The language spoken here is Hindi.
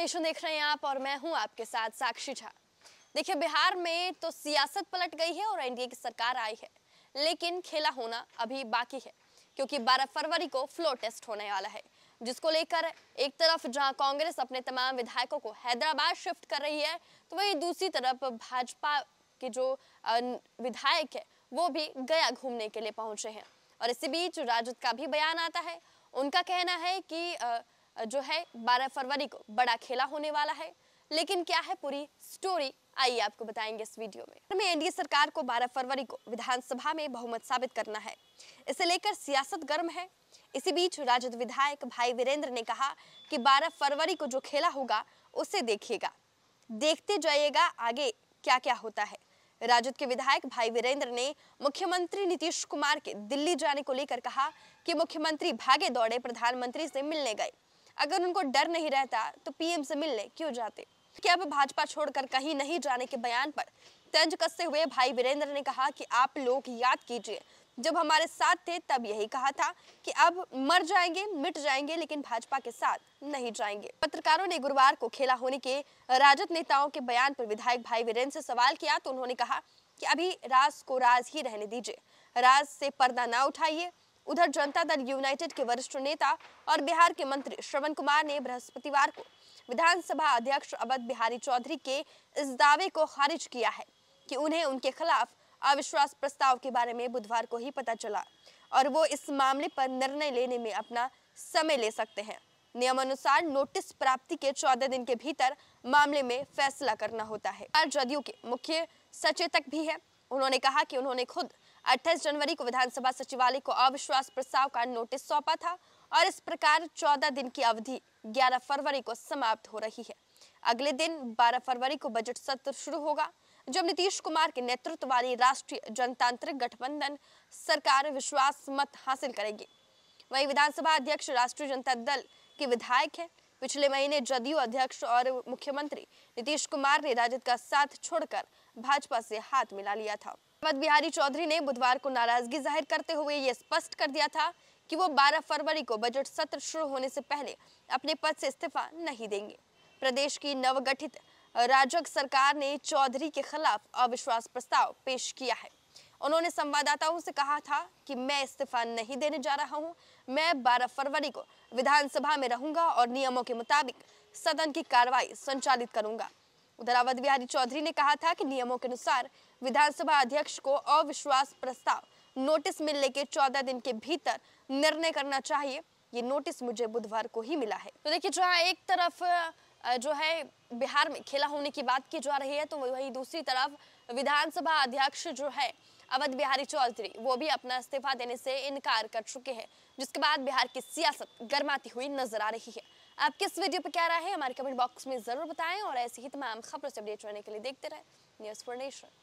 नेशन देख रहे हैं आप और मैं हूं आपके साथ साक्षी झा देखिए बिहार में तो सियासत पलट गई है और एनडीए की सरकार आई है लेकिन खेला होना अभी बाकी है क्योंकि 12 फरवरी को फ्लोर टेस्ट होने वाला है जिसको लेकर एक तरफ जहां कांग्रेस अपने तमाम विधायकों को हैदराबाद शिफ्ट कर रही है तो वही दूसरी तरफ भाजपा के जो विधायक है वो भी गया घूमने के लिए पहुंचे हैं और इसी बीच राजद का भी बयान आता है उनका कहना है कि जो है 12 फरवरी को बड़ा खेला होने वाला है लेकिन क्या है पूरी स्टोरी आइए आपको बताएंगे इस वीडियो में में एनडीए सरकार को 12 फरवरी को विधानसभा में बहुमत साबित करना है इसे लेकर सियासत गर्म है इसी बीच राजद विधायक भाई वीरेंद्र ने कहा कि 12 फरवरी को जो खेला होगा उसे देखिएगा देखते जाइएगा आगे क्या क्या होता है राजद के विधायक भाई वीरेंद्र ने मुख्यमंत्री नीतीश कुमार के दिल्ली जाने को लेकर कहा कि मुख्यमंत्री भागे दौड़े प्रधानमंत्री से मिलने गए अगर उनको डर नहीं रहता तो पीएम से मिलने क्यों जाते क्या अब भाजपा छोड़कर कहीं नहीं जाने के बयान पर तंज कसते हुए भाई वीरेंद्र ने कहा कि आप लोग याद कीजिए जब हमारे साथ थे तब यही कहा था कि अब मर जाएंगे मिट जाएंगे लेकिन भाजपा के साथ नहीं जाएंगे पत्रकारों ने गुरुवार को खेला होने के राजद नेताओं के बयान पर विधायक भाई वीरेंद्र से सवाल किया तो उन्होंने कहा कि अभी राज को राज ही रहने दीजिए राज से पर्दा ना उठाइए उधर जनता दल यूनाइटेड के वरिष्ठ नेता और बिहार के मंत्री श्रवण कुमार ने बृहस्पतिवार को विधानसभा अध्यक्ष अवध बिहारी चौधरी के इस दावे को खारिज किया है कि उन्हें उनके खिलाफ अविश्वास प्रस्ताव के बारे में बुधवार को ही पता चला और वो इस मामले पर निर्णय लेने में अपना समय ले सकते हैं नियमानुसार नोटिस प्राप्ति के चौदह दिन के भीतर मामले में फैसला करना होता है जदयू के मुख्य सचेतक भी है उन्होंने कहा कि उन्होंने खुद अट्ठाईस जनवरी को विधानसभा सचिवालय को अविश्वास प्रस्ताव का नोटिस सौंपा था और इस प्रकार 14 दिन की अवधि 11 फरवरी को समाप्त हो रही है अगले दिन 12 फरवरी को बजट सत्र शुरू होगा जब नीतीश कुमार के नेतृत्व वाली राष्ट्रीय जनतांत्रिक गठबंधन सरकार विश्वास मत हासिल करेगी वही विधानसभा अध्यक्ष राष्ट्रीय जनता दल के विधायक है पिछले महीने जदयू अध्यक्ष और मुख्यमंत्री नीतीश कुमार ने राजद का साथ छोड़कर भाजपा से हाथ मिला लिया था अवध बिहारी चौधरी ने बुधवार को नाराजगी जाहिर करते हुए ये स्पष्ट कर दिया था कि वो 12 फरवरी को बजट सत्र शुरू होने से पहले अपने पद से इस्तीफा नहीं देंगे प्रदेश की नवगठित राजग सरकार ने चौधरी के खिलाफ अविश्वास प्रस्ताव पेश किया है उन्होंने संवाददाताओं से कहा था कि मैं इस्तीफा नहीं देने जा रहा हूं मैं 12 फरवरी को विधानसभा में रहूंगा और नियमों के मुताबिक सदन की कार्रवाई संचालित करूंगा उधर अवध बिहारी चौधरी ने कहा था कि नियमों के अनुसार विधानसभा अध्यक्ष को अविश्वास प्रस्ताव नोटिस मिलने के चौदह दिन के भीतर निर्णय करना चाहिए ये नोटिस मुझे बुधवार को ही मिला है तो देखिए जहाँ एक तरफ जो है बिहार में खेला होने की बात की जा रही है तो वही दूसरी तरफ विधानसभा अध्यक्ष जो है अवध बिहारी चौधरी वो भी अपना इस्तीफा देने से इनकार कर चुके हैं जिसके बाद बिहार की सियासत गर्माती हुई नजर आ रही है आप किस वीडियो पर क्या राय है हमारे कमेंट बॉक्स में जरूर बताएं और ऐसी ही तमाम खबरों से अपडेट रहने के लिए देखते रहे न्यूज फॉर नेशन